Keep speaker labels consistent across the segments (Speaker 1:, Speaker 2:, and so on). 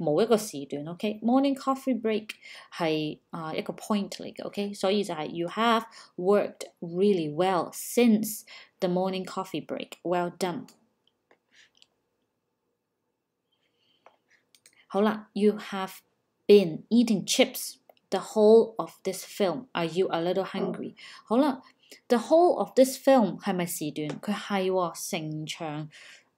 Speaker 1: 某一個時段，OK，morning、okay? coffee break 係啊、呃、一個 point 嚟嘅，OK，所以就係 you have worked really well since the morning coffee break，well done。好啦，you have been eating chips the whole of this film. Are you a little 好啦，the whole of this film 係咪時段？佢係喎，成場。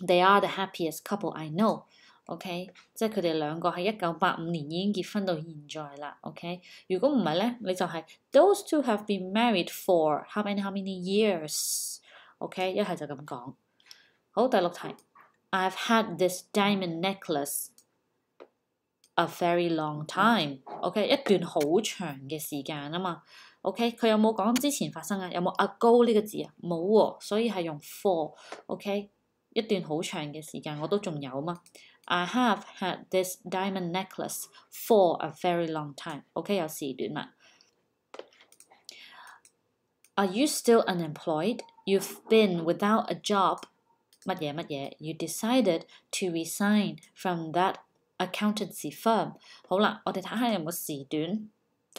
Speaker 1: They are the happiest couple I know. know。OK，即係佢哋兩個喺一九八五年已經結婚到現在啦。OK，如果唔係咧，你就係、是、those two have been married for how many how many years。OK，一係就咁講。好，第六題，I've had this diamond necklace a very long time。OK，一段好長嘅時間啊嘛。OK，佢有冇講之前發生啊？有冇 ago 呢個字啊？冇喎、哦，所以係用 for。OK。一段好長嘅時間，我都仲有嘛。I have had this diamond necklace for a very long time。OK，有時短啦。Are you still unemployed? You've been without a job. 乜嘢乜嘢？You decided to resign from that accountancy firm。好啦，我哋睇下有冇時短。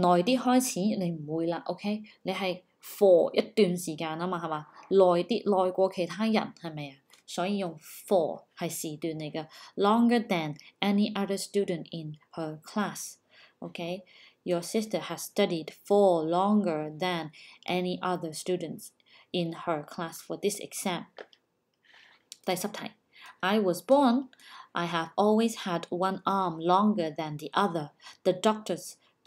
Speaker 1: 耐啲開始你唔會啦，OK？你係 for 一段時間啊嘛，係嘛？耐啲耐過其他人係咪啊？所以用 for 係時段嚟嘅，longer than any other student in her class。OK。Your sister has studied for longer than any other students in her class for this exam。第十題，I was born. I have always had one arm longer than the other. The doctors